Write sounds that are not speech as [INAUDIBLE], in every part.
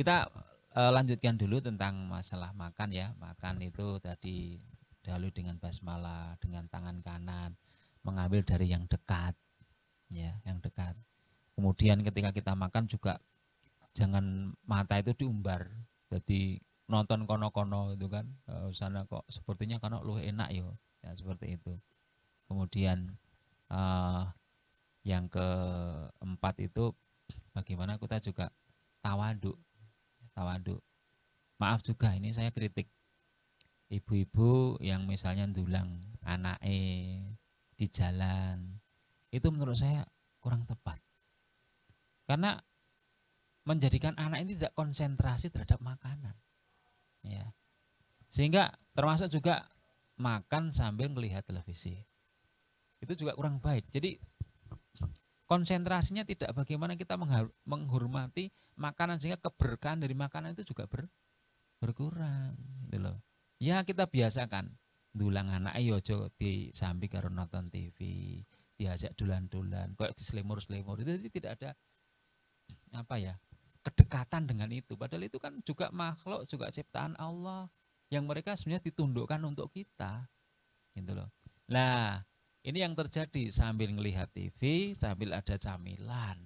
Kita uh, lanjutkan dulu tentang masalah makan ya. Makan itu tadi dahulu dengan basmalah, dengan tangan kanan, mengambil dari yang dekat ya, yang dekat. Kemudian ketika kita makan juga jangan mata itu diumbar. Jadi nonton kono-kono itu kan uh, sana kok sepertinya karena lu enak yo. Ya seperti itu. Kemudian uh, yang keempat itu bagaimana kita juga tawaduk tawadu. Maaf juga ini saya kritik. Ibu-ibu yang misalnya dulang anak e di jalan itu menurut saya kurang tepat. Karena menjadikan anak ini tidak konsentrasi terhadap makanan. Ya. Sehingga termasuk juga makan sambil melihat televisi. Itu juga kurang baik. Jadi konsentrasinya tidak bagaimana kita menghormati makanan sehingga keberkahan dari makanan itu juga ber, berkurang gitu loh. Ya kita biasakan dulang anak ayo ojo di karo nonton TV, diajak dulan-dulan, kok di selimur itu tidak ada apa ya kedekatan dengan itu. Padahal itu kan juga makhluk, juga ciptaan Allah yang mereka sebenarnya ditundukkan untuk kita gitu loh. Lah, ini yang terjadi sambil ngelihat TV, sambil ada camilan.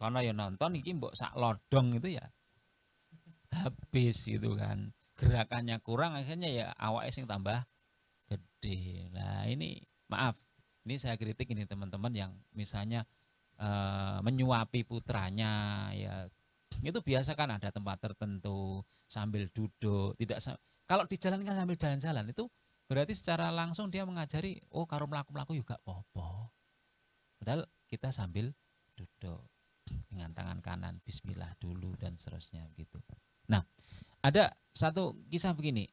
Karena ya nonton ini mbok sak lodong itu ya habis gitu kan. Gerakannya kurang akhirnya ya awak sing tambah gede. Nah, ini maaf. Ini saya kritik ini teman-teman yang misalnya e, menyuapi putranya ya itu biasa kan ada tempat tertentu sambil duduk, tidak kalau dijalankan sambil jalan-jalan itu Berarti secara langsung dia mengajari, oh karo melaku-melaku juga popo. Padahal kita sambil duduk dengan tangan kanan, bismillah dulu dan seterusnya gitu. Nah, ada satu kisah begini.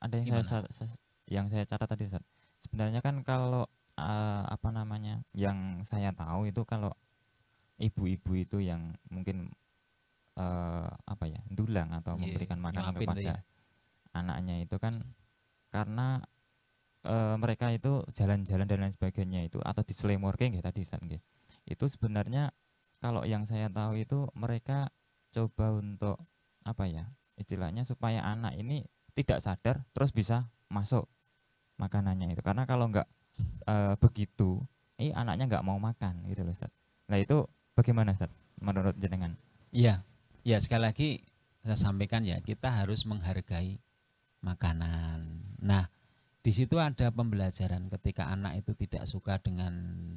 Ada yang Gimana? saya, yang saya catat tadi Ustaz. Sebenarnya kan kalau uh, apa namanya? Yang saya tahu itu kalau ibu-ibu itu yang mungkin uh, apa ya? dulang atau yeah, memberikan makanan kepada ya anaknya itu kan karena e, mereka itu jalan-jalan dan lain sebagainya itu atau di diselemorking ya tadi Ustaz gitu Itu sebenarnya kalau yang saya tahu itu mereka coba untuk apa ya? istilahnya supaya anak ini tidak sadar terus bisa masuk makanannya itu. Karena kalau enggak e, eh, begitu, ini anaknya enggak mau makan gitu loh Ustaz. Nah, itu bagaimana Ustaz menurut jenengan? Iya. Ya, sekali lagi saya sampaikan ya, kita harus menghargai makanan. Nah, di situ ada pembelajaran ketika anak itu tidak suka dengan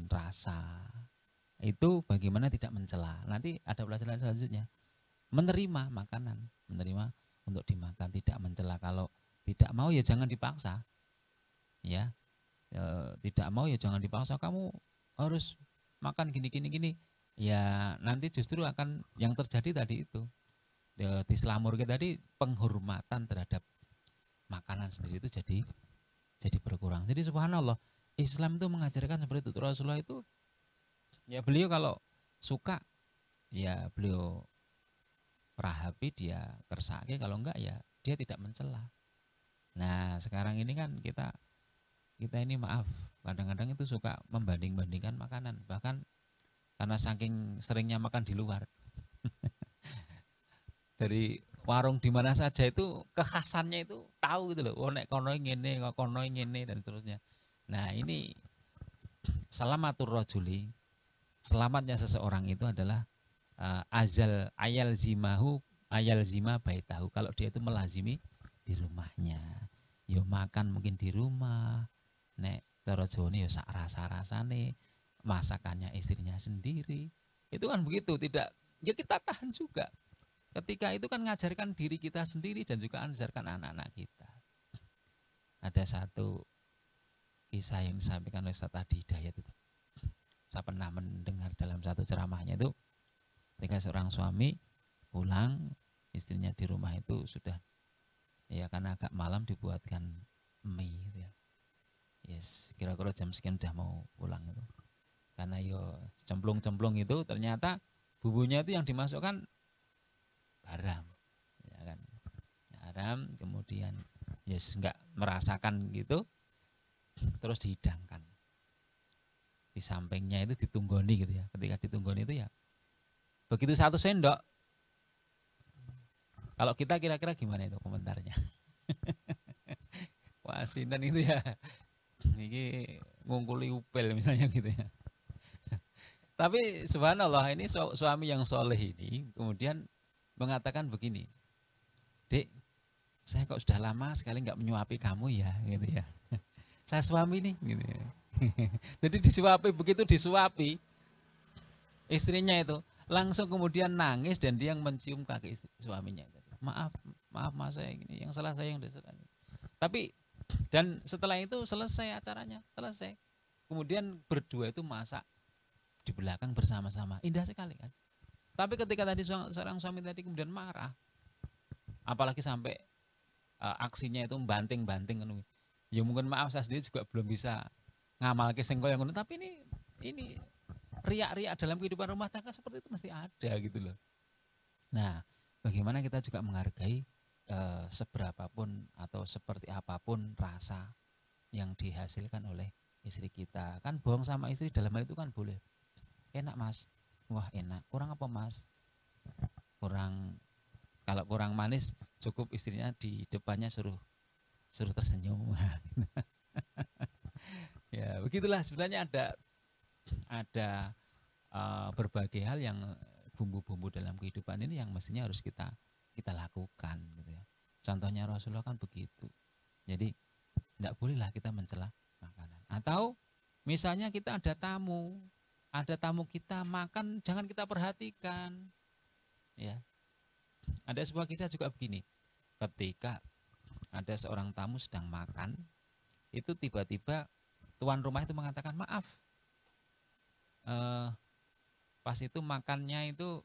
rasa. Itu bagaimana tidak mencela. Nanti ada pelajaran selanjutnya. Menerima makanan, menerima untuk dimakan, tidak mencela. Kalau tidak mau ya jangan dipaksa. Ya. E, tidak mau ya jangan dipaksa. Kamu harus makan gini gini gini. Ya, nanti justru akan yang terjadi tadi itu. E, di selamur tadi penghormatan terhadap makanan sendiri itu jadi jadi berkurang. Jadi subhanallah, Islam itu mengajarkan seperti itu. Rasulullah itu ya beliau kalau suka ya beliau rahapi dia kersake kalau enggak ya dia tidak mencela. Nah, sekarang ini kan kita kita ini maaf, kadang-kadang itu suka membanding-bandingkan makanan, bahkan karena saking seringnya makan di luar. [LAUGHS] Dari warung di mana saja itu kekhasannya itu tahu gitu loh. Oh nek kono ngene, kono ngene dan seterusnya. Nah, ini selamatur rojuli selamatnya seseorang itu adalah uh, azal ayal zimahu ayal zima baik tahu kalau dia itu melazimi di rumahnya yo makan mungkin di rumah nek cara yo sak rasa-rasane masakannya istrinya sendiri itu kan begitu tidak ya kita tahan juga Ketika itu kan ngajarkan diri kita sendiri dan juga ngajarkan anak-anak kita. Ada satu kisah yang disampaikan oleh Ustaz tadi Hidayat itu. Saya pernah mendengar dalam satu ceramahnya itu ketika seorang suami pulang istrinya di rumah itu sudah ya karena agak malam dibuatkan mie gitu ya. Yes, kira-kira jam sekian sudah mau pulang itu. Karena yo cemplung-cemplung itu ternyata bumbunya itu yang dimasukkan haram ya kan ya, haram kemudian ya yes, nggak merasakan gitu terus dihidangkan di sampingnya itu ditunggoni gitu ya ketika ditunggoni itu ya begitu satu sendok kalau kita kira-kira gimana itu komentarnya [LAUGHS] wah itu ya ini ngungkuli upel misalnya gitu ya [LAUGHS] tapi subhanallah ini suami yang soleh ini kemudian mengatakan begini, Dek, saya kok sudah lama sekali nggak menyuapi kamu ya, gitu ya. [LAUGHS] saya suami nih, gitu ya. [LAUGHS] Jadi disuapi begitu disuapi istrinya itu langsung kemudian nangis dan dia yang mencium kaki istri, suaminya. Maaf, maaf mas saya ini, yang salah saya yang diserang. Tapi dan setelah itu selesai acaranya, selesai. Kemudian berdua itu masak di belakang bersama-sama. Indah sekali kan? Tapi ketika tadi seorang suami tadi kemudian marah, apalagi sampai e, aksinya itu membanting banting kan. Ya mungkin maaf saya sendiri juga belum bisa ngamal ke sengkol yang tapi ini ini riak-riak dalam kehidupan rumah tangga seperti itu mesti ada gitu loh. Nah, bagaimana kita juga menghargai e, seberapapun atau seperti apapun rasa yang dihasilkan oleh istri kita. Kan bohong sama istri dalam hal itu kan boleh. Enak mas, wah enak kurang apa mas kurang kalau kurang manis cukup istrinya di depannya suruh suruh tersenyum [LAUGHS] ya begitulah sebenarnya ada ada uh, berbagai hal yang bumbu-bumbu dalam kehidupan ini yang mestinya harus kita kita lakukan gitu ya contohnya Rasulullah kan begitu jadi tidak bolehlah kita mencela makanan atau misalnya kita ada tamu ada tamu kita makan jangan kita perhatikan ya ada sebuah kisah juga begini ketika ada seorang tamu sedang makan itu tiba-tiba tuan rumah itu mengatakan maaf eh, pas itu makannya itu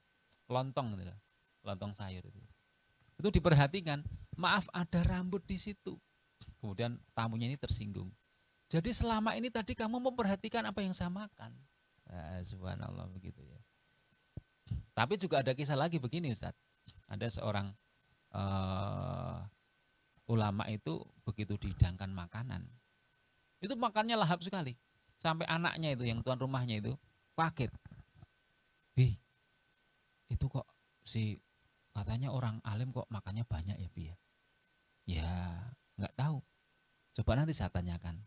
lontong gitu loh, lontong sayur itu itu diperhatikan maaf ada rambut di situ kemudian tamunya ini tersinggung jadi selama ini tadi kamu memperhatikan apa yang saya makan Nah, subhanallah begitu ya. Tapi juga ada kisah lagi begini Ustaz. Ada seorang uh, ulama itu begitu dihidangkan makanan. Itu makannya lahap sekali. Sampai anaknya itu yang tuan rumahnya itu kaget. Bi, itu kok si katanya orang alim kok makannya banyak ya Bi ya? Ya nggak tahu. Coba nanti saya tanyakan.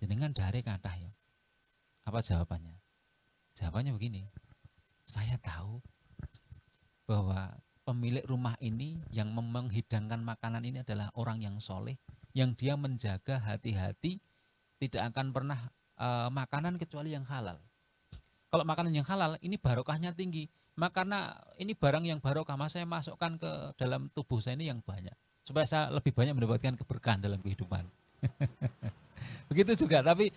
Jenengan dari kata ya. Apa jawabannya? Jawabannya begini, saya tahu bahwa pemilik rumah ini yang menghidangkan makanan ini adalah orang yang soleh, yang dia menjaga hati-hati tidak akan pernah e, makanan kecuali yang halal. Kalau makanan yang halal ini barokahnya tinggi, karena ini barang yang barokah masa saya masukkan ke dalam tubuh saya ini yang banyak supaya saya lebih banyak mendapatkan keberkahan dalam kehidupan [LAUGHS] begitu juga tapi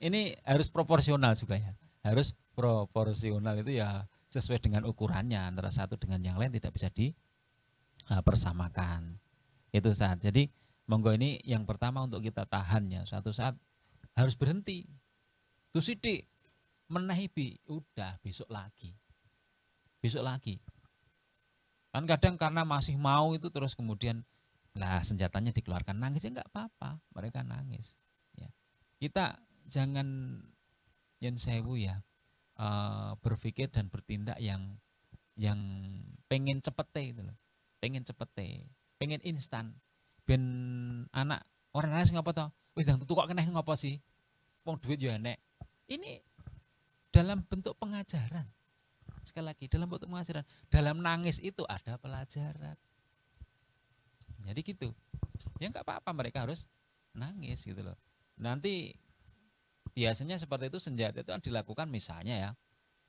ini harus proporsional juga ya harus proporsional itu ya sesuai dengan ukurannya antara satu dengan yang lain tidak bisa dipersamakan. E, itu saat. Jadi monggo ini yang pertama untuk kita tahan ya. Suatu saat harus berhenti. Tuh sidik menahibi, udah besok lagi. Besok lagi. Kan kadang karena masih mau itu terus kemudian lah senjatanya dikeluarkan nangis ya nggak apa-apa mereka nangis ya kita jangan yang saya bu ya uh, berpikir dan bertindak yang yang pengen cepete gitu loh pengen cepete pengen instan ben anak orang lain ngapa tau wis dang tuku kok kena ngapa sih mau duit juga nek ini dalam bentuk pengajaran sekali lagi dalam bentuk pengajaran dalam nangis itu ada pelajaran jadi gitu ya nggak apa-apa mereka harus nangis gitu loh nanti biasanya seperti itu senjata itu dilakukan misalnya ya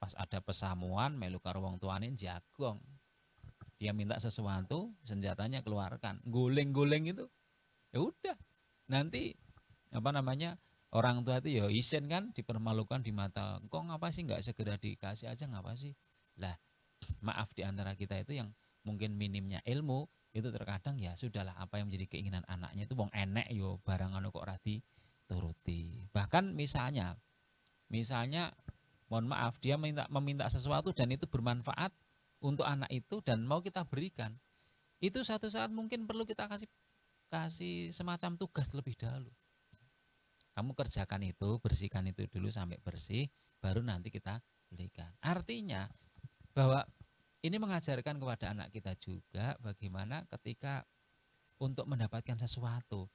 pas ada pesamuan melukar karo wong tuane jagong dia minta sesuatu senjatanya keluarkan guling-guling itu ya udah nanti apa namanya orang tua itu ya isen kan dipermalukan di mata kok ngapa sih nggak segera dikasih aja ngapa sih lah maaf di antara kita itu yang mungkin minimnya ilmu itu terkadang ya sudahlah apa yang menjadi keinginan anaknya itu wong enek yo barang anu kok rati turuti. Bahkan misalnya, misalnya mohon maaf dia meminta meminta sesuatu dan itu bermanfaat untuk anak itu dan mau kita berikan. Itu satu saat mungkin perlu kita kasih kasih semacam tugas lebih dahulu. Kamu kerjakan itu, bersihkan itu dulu sampai bersih, baru nanti kita berikan Artinya bahwa ini mengajarkan kepada anak kita juga bagaimana ketika untuk mendapatkan sesuatu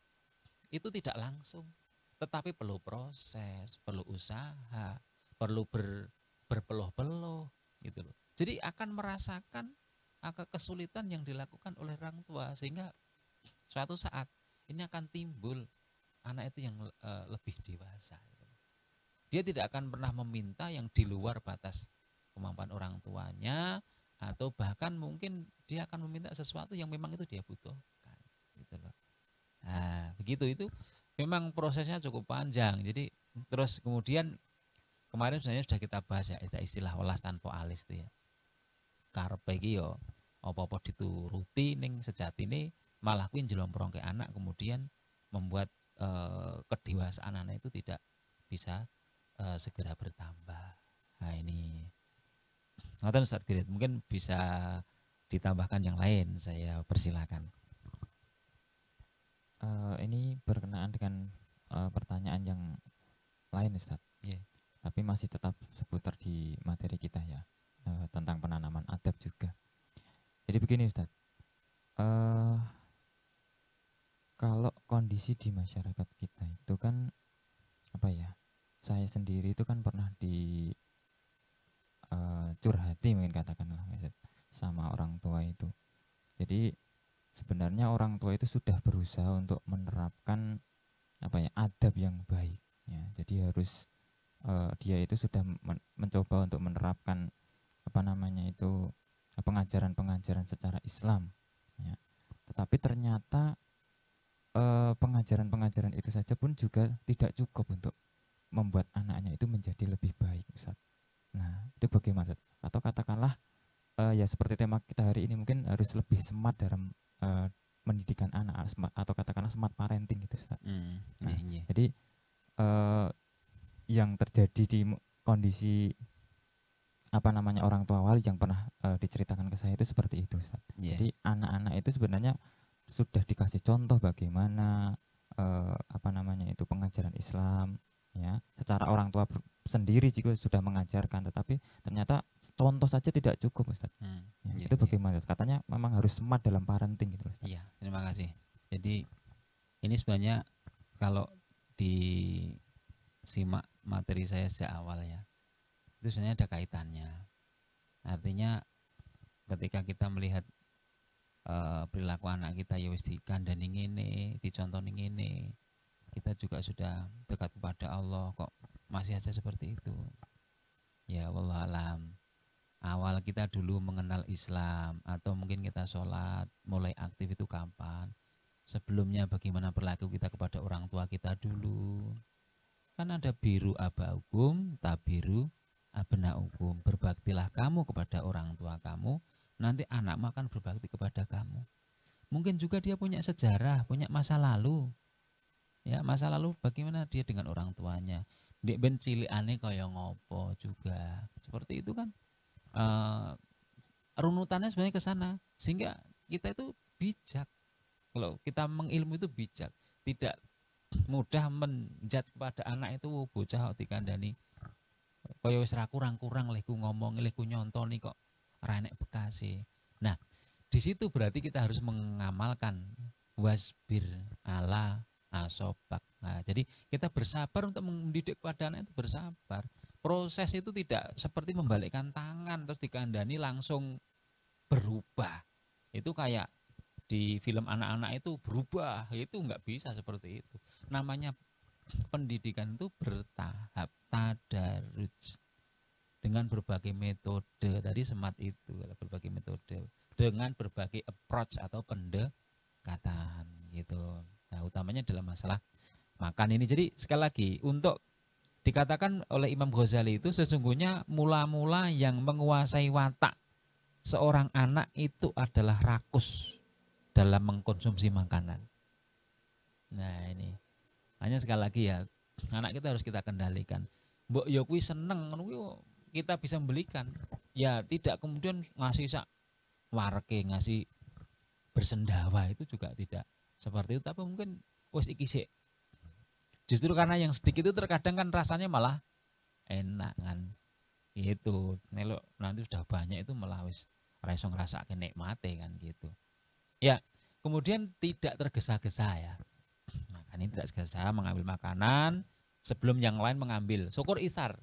itu tidak langsung tetapi perlu proses, perlu usaha, perlu ber, berpeluh-peluh gitu loh. Jadi akan merasakan akan ah, kesulitan yang dilakukan oleh orang tua sehingga suatu saat ini akan timbul anak itu yang e, lebih dewasa. Gitu dia tidak akan pernah meminta yang di luar batas kemampuan orang tuanya atau bahkan mungkin dia akan meminta sesuatu yang memang itu dia butuhkan gitu loh. Nah, begitu itu memang prosesnya cukup panjang. Jadi terus kemudian kemarin sebenarnya sudah kita bahas ya istilah welas tanpa alis itu ya. Karpe iki yo apa-apa dituruti ning ini malah kuwi njlomprong ke anak kemudian membuat e, kedewasaan anak itu tidak bisa e, segera bertambah. Nah ini ngoten Ustaz Grid, mungkin bisa ditambahkan yang lain. Saya persilahkan uh, ini berkenaan dengan uh, pertanyaan yang lain Ustaz. Yeah. Tapi masih tetap seputar di materi kita ya uh, tentang penanaman adab juga. Jadi begini Ustaz. Uh, kalau kondisi di masyarakat kita itu kan apa ya? Saya sendiri itu kan pernah di uh, curhati mungkin katakanlah sama orang tua itu. Jadi sebenarnya orang tua itu sudah berusaha untuk menerapkan apa ya adab yang baik ya jadi harus uh, dia itu sudah men mencoba untuk menerapkan apa namanya itu eh, pengajaran-pengajaran secara Islam ya tetapi ternyata eh, pengajaran-pengajaran itu saja pun juga tidak cukup untuk membuat anaknya itu menjadi lebih baik Ustaz. Nah, itu bagaimana Atau katakanlah uh, ya seperti tema kita hari ini mungkin harus lebih semat dalam Eh, mendidikan anak atau katakanlah smart parenting gitu Ustaz. Mm, nah, iya. iya. Jadi uh, yang terjadi di kondisi apa namanya orang tua wali yang pernah uh, diceritakan ke saya itu seperti itu Ustaz. Yeah. Jadi anak-anak itu sebenarnya sudah dikasih contoh bagaimana uh, apa namanya itu pengajaran Islam ya secara orang tua sendiri juga sudah mengajarkan tetapi ternyata contoh saja tidak cukup Ustaz. Hmm, ya, gitu, itu iya. bagaimana? Iya. Katanya memang harus smart dalam parenting gitu Ustaz. Iya, terima kasih. Jadi ini sebenarnya kalau di simak materi saya sejak awal ya, itu sebenarnya ada kaitannya. Artinya ketika kita melihat uh, perilaku anak kita ya wis dikandani ngene, dicontoni ini, kita juga sudah dekat kepada Allah kok masih aja seperti itu. Ya wallah alam awal kita dulu mengenal Islam atau mungkin kita sholat mulai aktif itu kapan sebelumnya bagaimana berlaku kita kepada orang tua kita dulu kan ada biru aba hukum tabiru abena hukum berbaktilah kamu kepada orang tua kamu nanti anak makan berbakti kepada kamu mungkin juga dia punya sejarah punya masa lalu ya masa lalu bagaimana dia dengan orang tuanya dia ben aneh kaya ngopo juga seperti itu kan uh, runutannya sebenarnya ke sana sehingga kita itu bijak kalau kita mengilmu itu bijak tidak mudah menjat kepada anak itu oh, bocah kok dikandani kaya wis kurang-kurang lehku ngomong lehku nyontoni kok ra bekasi. E. nah di situ berarti kita harus mengamalkan wasbir ala asobak nah, jadi kita bersabar untuk mendidik kepada anak itu bersabar proses itu tidak seperti membalikkan tangan terus dikandani langsung berubah itu kayak di film anak-anak itu berubah itu nggak bisa seperti itu namanya pendidikan itu bertahap tadarus dengan berbagai metode tadi semat itu berbagai metode dengan berbagai approach atau pendekatan gitu nah utamanya dalam masalah makan ini jadi sekali lagi untuk Dikatakan oleh Imam Ghazali itu sesungguhnya mula-mula yang menguasai watak seorang anak itu adalah rakus dalam mengkonsumsi makanan. Nah ini hanya sekali lagi ya anak kita harus kita kendalikan. Mbok yo ya seneng kita bisa membelikan. Ya tidak kemudian ngasih sak warke ngasih bersendawa itu juga tidak seperti itu tapi mungkin wes iki Justru karena yang sedikit itu terkadang kan rasanya malah enak kan. Gitu. Nelo nanti sudah banyak itu malah wis ora iso nikmate kan gitu. Ya, kemudian tidak tergesa-gesa ya. Makan nah, ini tidak tergesa mengambil makanan sebelum yang lain mengambil. Syukur isar.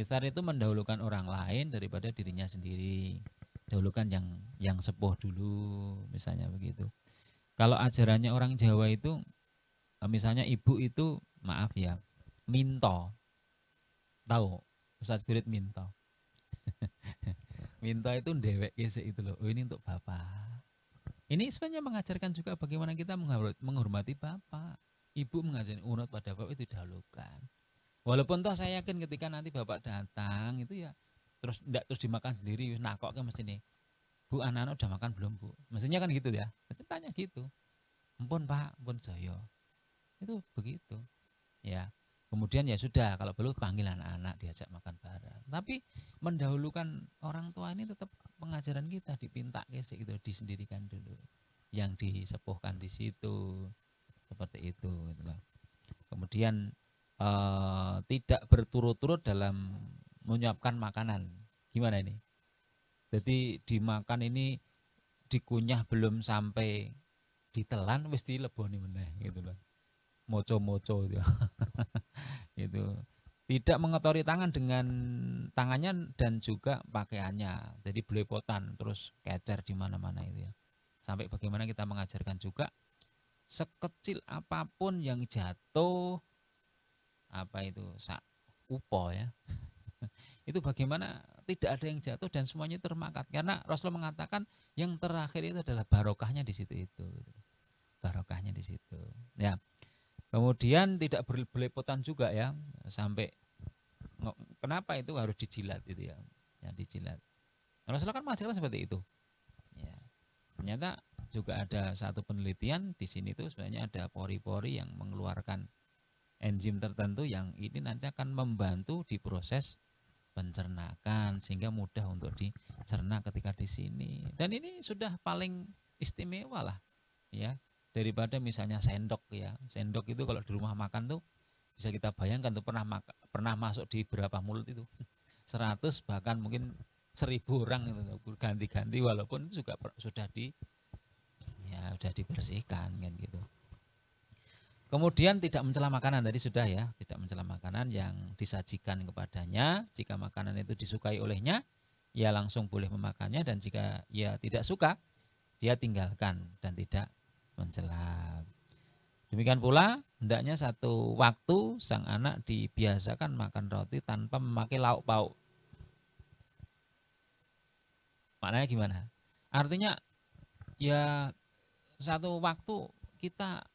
Isar itu mendahulukan orang lain daripada dirinya sendiri. Dahulukan yang yang sepuh dulu, misalnya begitu. Kalau ajarannya orang Jawa itu misalnya ibu itu maaf ya minto tahu Ustadz Gurit minto [LAUGHS] minto itu dewek gesek itu loh oh, ini untuk bapak ini sebenarnya mengajarkan juga bagaimana kita menghormati bapak ibu mengajarkan urut pada bapak itu dahulukan walaupun toh saya yakin ketika nanti bapak datang itu ya terus tidak terus dimakan sendiri nah kok kan mesti nih bu anak-anak udah makan belum bu maksudnya kan gitu ya mesti tanya gitu ampun pak ampun joyo itu begitu. Ya. Kemudian ya sudah kalau perlu panggil anak-anak diajak makan bareng. Tapi mendahulukan orang tua ini tetap pengajaran kita dipinta ya itu disendirikan dulu. Yang disepuhkan di situ seperti itu gitu loh. Kemudian e, tidak berturut-turut dalam menyiapkan makanan. Gimana ini? Jadi dimakan ini dikunyah belum sampai ditelan mesti leboni meneh gitu loh moco-moco itu. [LAUGHS] itu. Tidak mengotori tangan dengan tangannya dan juga pakaiannya. Jadi belepotan terus kecer di mana-mana itu ya. Sampai bagaimana kita mengajarkan juga sekecil apapun yang jatuh apa itu sak upo ya [LAUGHS] itu bagaimana tidak ada yang jatuh dan semuanya termakat karena rasul mengatakan yang terakhir itu adalah barokahnya di situ itu barokahnya di situ ya Kemudian tidak berlepotan juga ya sampai kenapa itu harus dijilat itu ya, ya dijilat. Rasulullah kan masalah seperti itu. Ya. Ternyata juga ada satu penelitian di sini tuh sebenarnya ada pori-pori yang mengeluarkan enzim tertentu yang ini nanti akan membantu di proses pencernakan sehingga mudah untuk dicerna ketika di sini. Dan ini sudah paling istimewa lah ya daripada misalnya sendok ya sendok itu kalau di rumah makan tuh bisa kita bayangkan tuh pernah maka, pernah masuk di berapa mulut itu [LAUGHS] seratus bahkan mungkin seribu orang itu ganti-ganti walaupun itu juga sudah di ya sudah dibersihkan kan gitu Kemudian tidak mencela makanan tadi sudah ya, tidak mencela makanan yang disajikan kepadanya. Jika makanan itu disukai olehnya, ya langsung boleh memakannya dan jika ia tidak suka, dia tinggalkan dan tidak menjelap. Demikian pula hendaknya satu waktu sang anak dibiasakan makan roti tanpa memakai lauk pauk. Maknanya gimana? Artinya ya satu waktu kita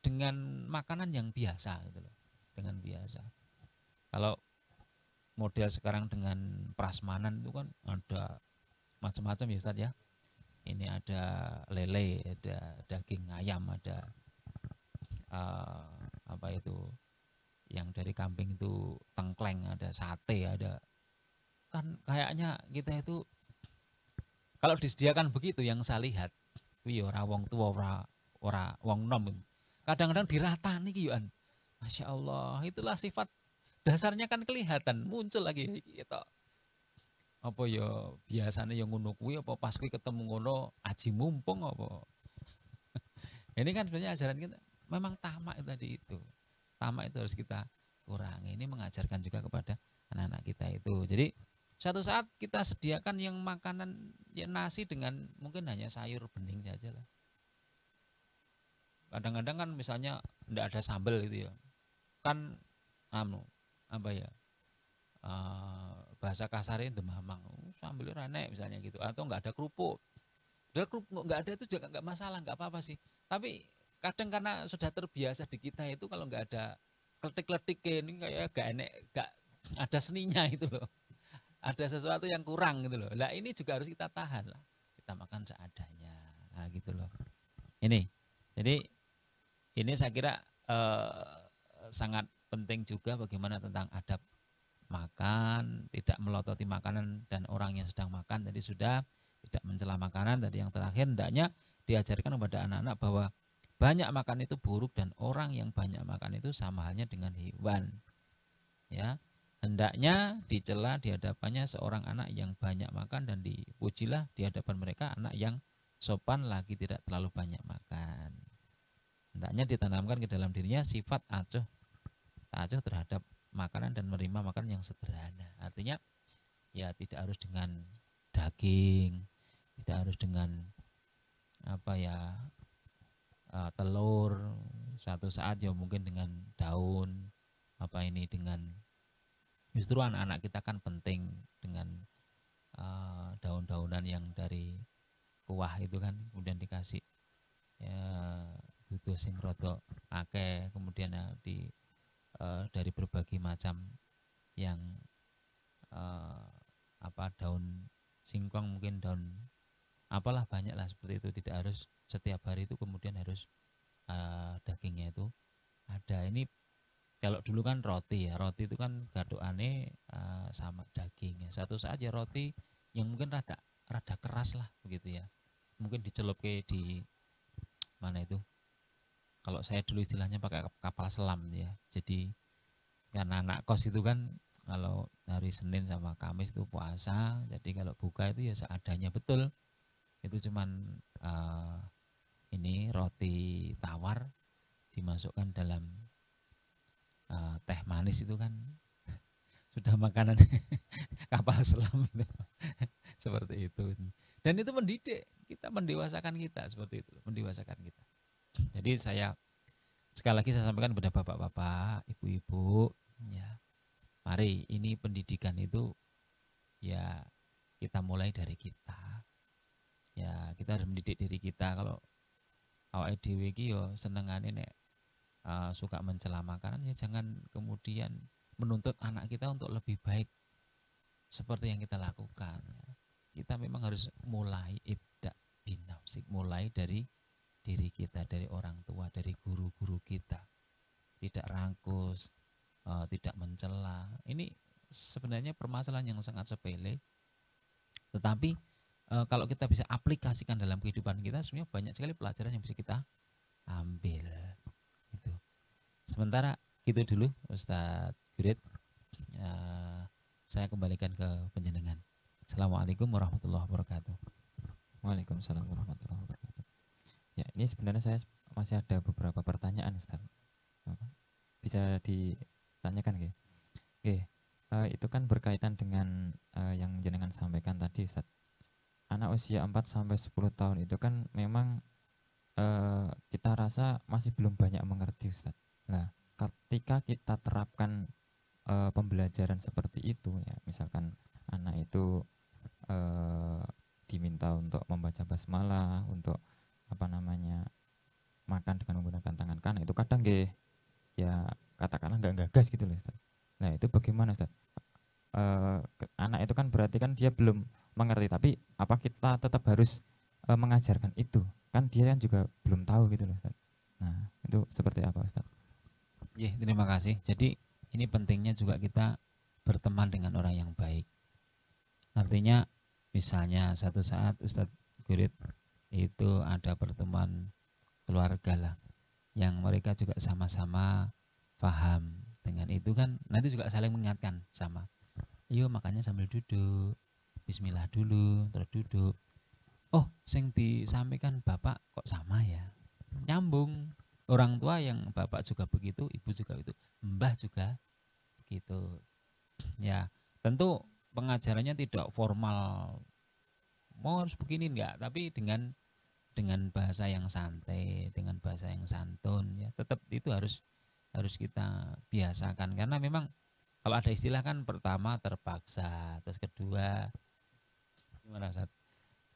dengan makanan yang biasa gitu loh. Dengan biasa. Kalau model sekarang dengan prasmanan itu kan ada macam-macam ya Ustaz ya ini ada lele, ada daging ayam, ada uh, apa itu yang dari kambing itu tengkleng, ada sate, ada kan kayaknya kita itu kalau disediakan begitu yang saya lihat, wih ora wong tua ora ora wong nom. Kadang-kadang dirata nih ki Masya Allah, itulah sifat dasarnya kan kelihatan muncul lagi gitu apa ya biasanya yang ngono kuwi apa pas kuwi ketemu ngono aji mumpung apa [LAUGHS] ini kan sebenarnya ajaran kita memang tamak tadi itu tamak itu harus kita kurangi ini mengajarkan juga kepada anak-anak kita itu jadi satu saat kita sediakan yang makanan ya nasi dengan mungkin hanya sayur bening saja lah kadang-kadang kan misalnya tidak ada sambel gitu ya kan anu apa ya uh, bahasa kasarnya demamang sambil rane misalnya gitu atau nggak ada kerupuk udah kerupuk nggak ada itu juga nggak masalah nggak apa-apa sih tapi kadang karena sudah terbiasa di kita itu kalau nggak ada kletik ini kayak gak enek gak ada seninya itu loh ada sesuatu yang kurang gitu loh lah ini juga harus kita tahan lah kita makan seadanya nah, gitu loh ini jadi ini saya kira eh, sangat penting juga bagaimana tentang adab makan, tidak melototi makanan dan orang yang sedang makan tadi sudah tidak mencela makanan tadi yang terakhir hendaknya diajarkan kepada anak-anak bahwa banyak makan itu buruk dan orang yang banyak makan itu sama halnya dengan hewan. Ya, hendaknya dicela di hadapannya seorang anak yang banyak makan dan dipujilah di hadapan mereka anak yang sopan lagi tidak terlalu banyak makan. Hendaknya ditanamkan ke dalam dirinya sifat acuh, acuh terhadap makanan dan menerima makanan yang sederhana. Artinya ya tidak harus dengan daging, tidak harus dengan apa ya eh, telur. satu saat ya mungkin dengan daun apa ini dengan justru anak-anak kita kan penting dengan uh, daun-daunan yang dari kuah itu kan kemudian dikasih ya dudu gitu sing rotok kemudian ya, di uh, dari berbagai macam yang uh, apa daun singkong mungkin daun apalah banyaklah seperti itu tidak harus setiap hari itu kemudian harus uh, dagingnya itu ada ini kalau dulu kan roti ya roti itu kan gadoane uh, sama dagingnya satu saja roti yang mungkin rada rada keras lah begitu ya mungkin dicelup ke di mana itu kalau saya dulu istilahnya pakai kapal selam ya jadi karena anak kos itu kan kalau hari Senin sama Kamis itu puasa jadi kalau buka itu ya seadanya betul itu cuman uh, ini roti tawar dimasukkan dalam uh, teh manis itu kan [LAUGHS] sudah makanan [LAUGHS] kapal selam itu [LAUGHS] seperti itu dan itu mendidik kita mendewasakan kita seperti itu mendewasakan kita jadi saya sekali lagi saya sampaikan kepada bapak-bapak, ibu-ibu, ya, mari ini pendidikan itu ya kita mulai dari kita. Ya, kita harus mendidik diri kita kalau awak dhewe iki yo senengane nek uh, suka mencela makanan ya jangan kemudian menuntut anak kita untuk lebih baik seperti yang kita lakukan. Ya. Kita memang harus mulai ibda binafsik, mulai dari diri kita dari orang tua, dari guru-guru kita. Tidak rangkus, eh, tidak mencela. Ini sebenarnya permasalahan yang sangat sepele. Tetapi eh, kalau kita bisa aplikasikan dalam kehidupan kita, sebenarnya banyak sekali pelajaran yang bisa kita ambil. Itu. Sementara gitu dulu Ustadz Gurit. Eh, saya kembalikan ke penjenengan. Assalamualaikum warahmatullahi wabarakatuh. Waalaikumsalam warahmatullahi wabarakatuh. Ya, ini sebenarnya saya masih ada beberapa pertanyaan, Ustaz. Bisa ditanyakan, oke? Oke, Uh, itu kan berkaitan dengan uh, yang jenengan sampaikan tadi, Ustaz. Anak usia 4 sampai 10 tahun itu kan memang uh, kita rasa masih belum banyak mengerti, Ustaz. Nah, ketika kita terapkan uh, pembelajaran seperti itu ya, misalkan anak itu uh, diminta untuk membaca basmalah, untuk apa namanya makan dengan menggunakan tangan kanan itu kadang gih ya katakanlah nggak gagas gitu loh Ustaz. Nah itu bagaimana Ustaz? E, anak itu kan berarti kan dia belum mengerti tapi apa kita tetap harus e, mengajarkan itu kan dia kan juga belum tahu gitu loh Ustaz. Nah itu seperti apa Ustaz? Ya terima kasih. Jadi ini pentingnya juga kita berteman dengan orang yang baik. Artinya misalnya satu saat Ustadz Gurit itu ada pertemuan keluarga lah yang mereka juga sama-sama paham dengan itu kan nanti juga saling mengingatkan sama yuk iya, makanya sambil duduk bismillah dulu terus duduk oh sing disampaikan bapak kok sama ya nyambung orang tua yang bapak juga begitu ibu juga itu mbah juga gitu ya tentu pengajarannya tidak formal mau harus begini enggak tapi dengan dengan bahasa yang santai, dengan bahasa yang santun ya. Tetap itu harus harus kita biasakan karena memang kalau ada istilah kan pertama terpaksa, terus kedua gimana saat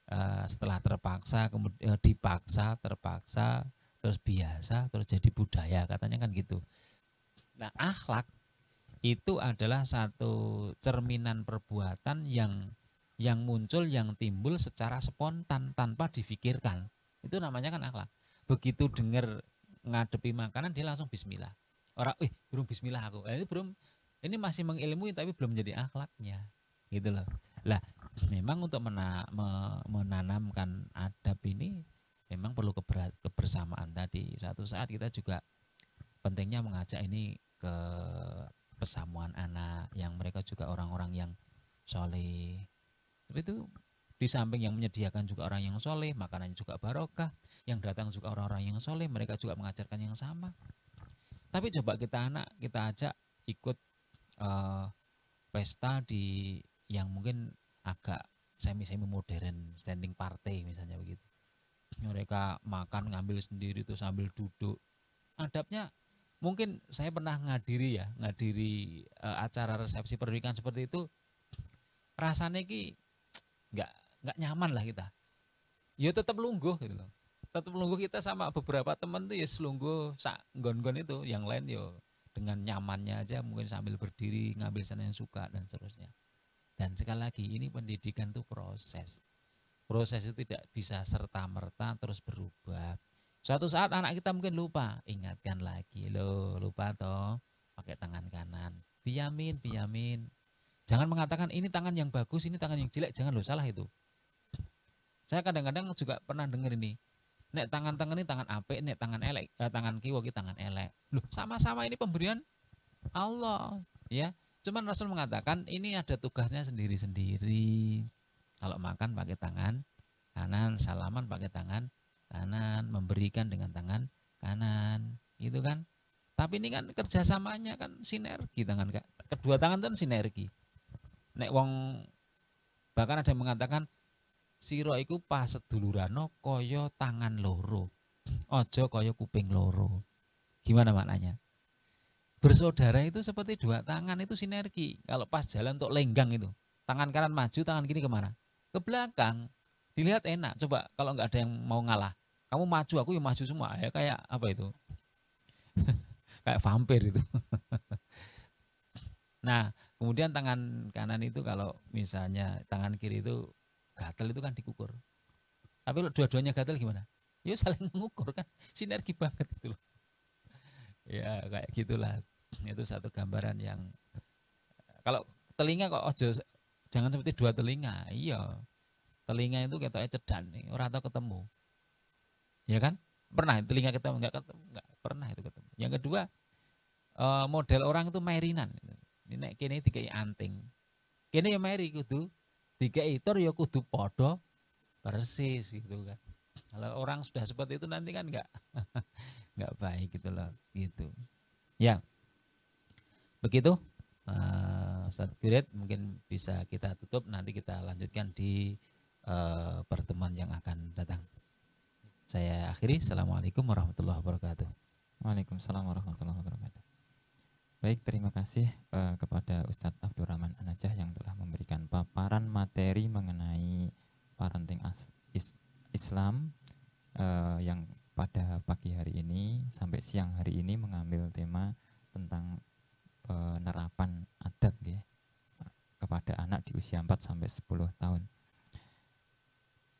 eh, setelah terpaksa kemudian eh, dipaksa, terpaksa, terus biasa, terus jadi budaya katanya kan gitu. Nah, akhlak itu adalah satu cerminan perbuatan yang yang muncul yang timbul secara spontan tanpa difikirkan itu namanya kan akhlak. Begitu dengar ngadepi makanan dia langsung bismillah. Orang, "Wih, burung bismillah aku." eh, ini belum ini masih mengilmui tapi belum jadi akhlaknya. Gitu loh. Lah, memang untuk mena, me, menanamkan adab ini memang perlu kebersamaan tadi. Satu saat kita juga pentingnya mengajak ini ke pesamuan anak yang mereka juga orang-orang yang soleh. Tapi itu di samping yang menyediakan juga orang yang soleh, makanannya juga barokah, yang datang juga orang-orang yang soleh, mereka juga mengajarkan yang sama. Tapi coba kita anak, kita ajak ikut uh, pesta di yang mungkin agak semi-semi modern, standing party misalnya begitu. Mereka makan ngambil sendiri itu sambil duduk. Adabnya mungkin saya pernah ngadiri ya, ngadiri uh, acara resepsi pernikahan seperti itu. Rasanya ki nggak nggak nyaman lah kita. Ya tetap lungguh gitu loh. Tetap lungguh kita sama beberapa teman tuh ya selungguh sak gon-gon itu, yang lain yo ya dengan nyamannya aja mungkin sambil berdiri ngambil sana yang suka dan seterusnya. Dan sekali lagi ini pendidikan tuh proses. Proses itu tidak bisa serta-merta terus berubah. Suatu saat anak kita mungkin lupa, ingatkan lagi loh, lupa toh pakai tangan kanan. Biamin, biamin. Jangan mengatakan ini tangan yang bagus, ini tangan yang jelek, jangan lo salah itu. Saya kadang-kadang juga pernah dengar ini. Nek tangan-tangan ini tangan apik, nek tangan elek, eh, tangan kiwa ki tangan elek. Loh, sama-sama ini pemberian Allah, ya. Cuman Rasul mengatakan ini ada tugasnya sendiri-sendiri. Kalau makan pakai tangan kanan, salaman pakai tangan kanan, memberikan dengan tangan kanan, gitu kan? Tapi ini kan kerjasamanya kan sinergi tangan kak. Kedua tangan kan sinergi. Nek wong bahkan ada yang mengatakan siro iku sedulurano kaya tangan loro. ojo kaya kuping loro. Gimana maknanya? Bersaudara itu seperti dua tangan itu sinergi. Kalau pas jalan untuk lenggang itu, tangan kanan maju, tangan kiri kemana? Ke belakang. Dilihat enak. Coba kalau nggak ada yang mau ngalah, kamu maju, aku yang maju semua. Ya kayak apa itu? [LAUGHS] kayak vampir itu. [LAUGHS] nah, kemudian tangan kanan itu kalau misalnya tangan kiri itu gatel itu kan dikukur. Tapi kalau dua-duanya gatel gimana? Ya saling mengukur kan, sinergi banget itu loh. Ya kayak gitulah. Itu satu gambaran yang kalau telinga kok ojo jangan seperti dua telinga. Iya. Telinga itu kita cedan, nih orang tahu ketemu. Ya kan? Pernah telinga kita enggak ketemu, enggak pernah itu ketemu. Yang kedua, eh, model orang itu mairinan. Ini tiga yang anting. kini yang mairi kudu Tiga itu, ya kudu podo persis gitu kan kalau orang sudah seperti itu nanti kan nggak enggak [LAUGHS] baik gitu loh gitu ya begitu uh, mungkin bisa kita tutup nanti kita lanjutkan di uh, pertemuan yang akan datang saya akhiri assalamualaikum warahmatullahi wabarakatuh Waalaikumsalam warahmatullahi wabarakatuh Baik, terima kasih uh, kepada Ustadz Abdurrahman Anajah yang telah memberikan paparan materi mengenai parenting as is Islam uh, yang pada pagi hari ini sampai siang hari ini mengambil tema tentang penerapan eh, adab ya kepada anak di usia 4 sampai 10 tahun.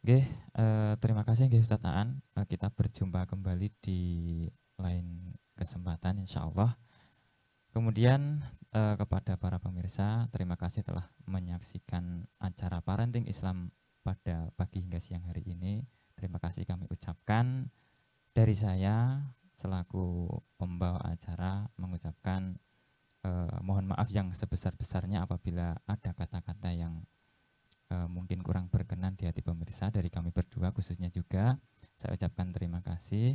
Oke, uh, terima kasih Gih, Ustaz Aan. Uh, kita berjumpa kembali di lain kesempatan insya Allah. Kemudian eh, kepada para pemirsa, terima kasih telah menyaksikan acara Parenting Islam pada pagi hingga siang hari ini. Terima kasih kami ucapkan dari saya selaku pembawa acara mengucapkan eh, mohon maaf yang sebesar-besarnya apabila ada kata-kata yang eh, mungkin kurang berkenan di hati pemirsa dari kami berdua khususnya juga. Saya ucapkan terima kasih.